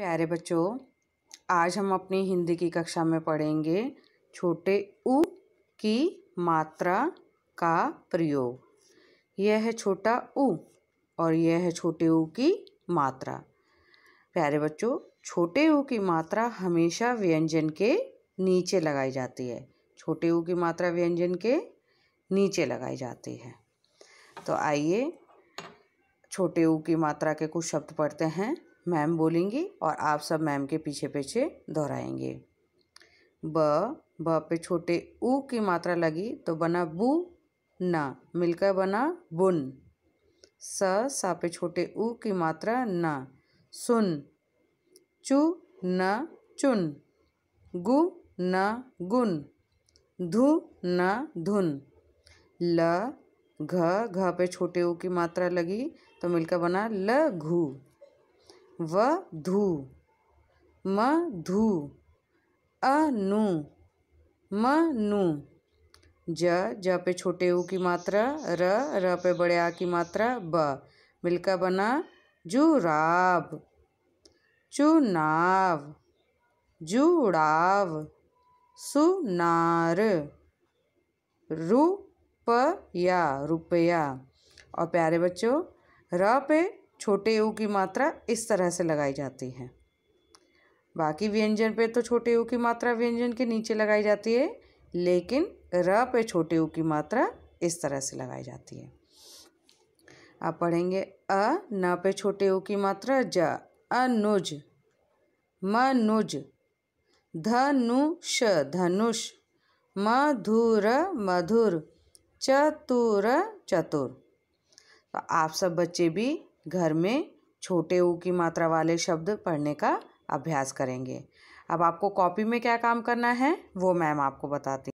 प्यारे बच्चों आज हम अपनी हिंदी की कक्षा में पढ़ेंगे छोटे उ की मात्रा का प्रयोग यह है छोटा उ और यह है छोटे उ की मात्रा प्यारे बच्चों छोटे उ की मात्रा हमेशा व्यंजन के नीचे लगाई जाती है छोटे उ की मात्रा व्यंजन के नीचे लगाई जाती है तो आइए छोटे उ की मात्रा के कुछ शब्द पढ़ते हैं मैम बोलेंगी और आप सब मैम के पीछे पीछे दोहराएंगे ब ब पे छोटे ऊ की मात्रा लगी तो बना बु न मिलकर बना बुन स सा पे छोटे ऊ की मात्रा न सुन चु न चुन गु न गुन धु न धुन ल घ घ पे छोटे ऊ की मात्रा लगी तो मिलकर बना लघु व धू म धू अनु मनु ज ज पे छोटे ऊ की मात्रा र र पे बड़े आ की मात्रा ब मिलकर बना जुराब चुनाव जुड़ाव सुनार रुपया रुपया और प्यारे बच्चों र पे छोटे ऊ की मात्रा इस तरह से लगाई जाती है बाकी व्यंजन पे तो छोटे ऊ की मात्रा व्यंजन के नीचे लगाई जाती है लेकिन र पे छोटे ऊ की मात्रा इस तरह से लगाई जाती है आप पढ़ेंगे अ न पे छोटे ऊ की मात्रा ज अनुज मनुज धनुष धनुष मधुर मधुर चतुर चतुर तो आप सब बच्चे भी घर में छोटे ऊ की मात्रा वाले शब्द पढ़ने का अभ्यास करेंगे अब आपको कॉपी में क्या काम करना है वो मैम आपको बताती